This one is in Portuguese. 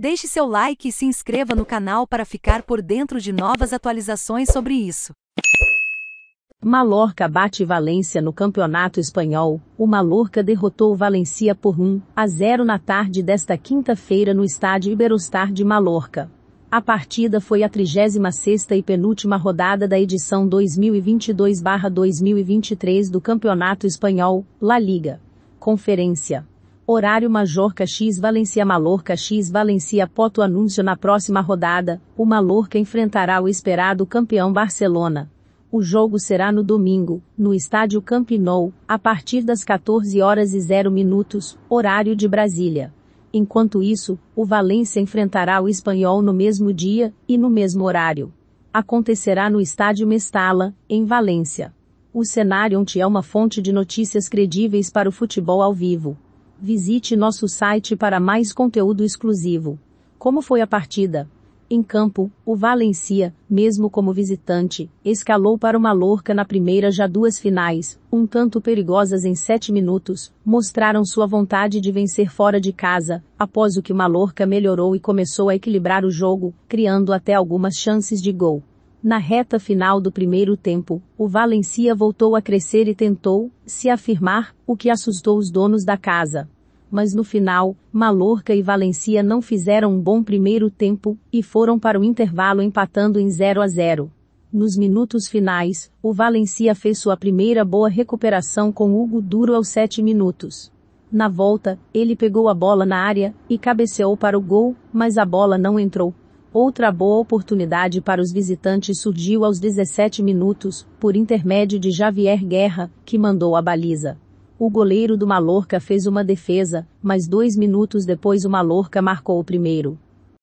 Deixe seu like e se inscreva no canal para ficar por dentro de novas atualizações sobre isso. Mallorca bate Valência no Campeonato Espanhol. O Mallorca derrotou o Valencia por 1 a 0 na tarde desta quinta-feira no estádio Iberostar de Mallorca. A partida foi a 36ª e penúltima rodada da edição 2022/2023 do Campeonato Espanhol, La Liga. Conferência Horário Majorca X Valencia Mallorca X Valencia Poto Anúncio na próxima rodada, o Mallorca enfrentará o esperado campeão Barcelona. O jogo será no domingo, no estádio Camp Nou, a partir das 14 horas e 0 minutos, horário de Brasília. Enquanto isso, o Valência enfrentará o Espanhol no mesmo dia e no mesmo horário. Acontecerá no estádio Mestala, em Valência. O cenário onde é uma fonte de notícias credíveis para o futebol ao vivo. Visite nosso site para mais conteúdo exclusivo. Como foi a partida? Em campo, o Valencia, mesmo como visitante, escalou para uma lorca na primeira já duas finais, um tanto perigosas em sete minutos, mostraram sua vontade de vencer fora de casa, após o que uma lorca melhorou e começou a equilibrar o jogo, criando até algumas chances de gol. Na reta final do primeiro tempo, o Valencia voltou a crescer e tentou se afirmar, o que assustou os donos da casa. Mas no final, Malorca e Valencia não fizeram um bom primeiro tempo e foram para o intervalo empatando em 0 a 0. Nos minutos finais, o Valencia fez sua primeira boa recuperação com Hugo Duro aos 7 minutos. Na volta, ele pegou a bola na área e cabeceou para o gol, mas a bola não entrou, Outra boa oportunidade para os visitantes surgiu aos 17 minutos, por intermédio de Javier Guerra, que mandou a baliza. O goleiro do Mallorca fez uma defesa, mas dois minutos depois o Mallorca marcou o primeiro.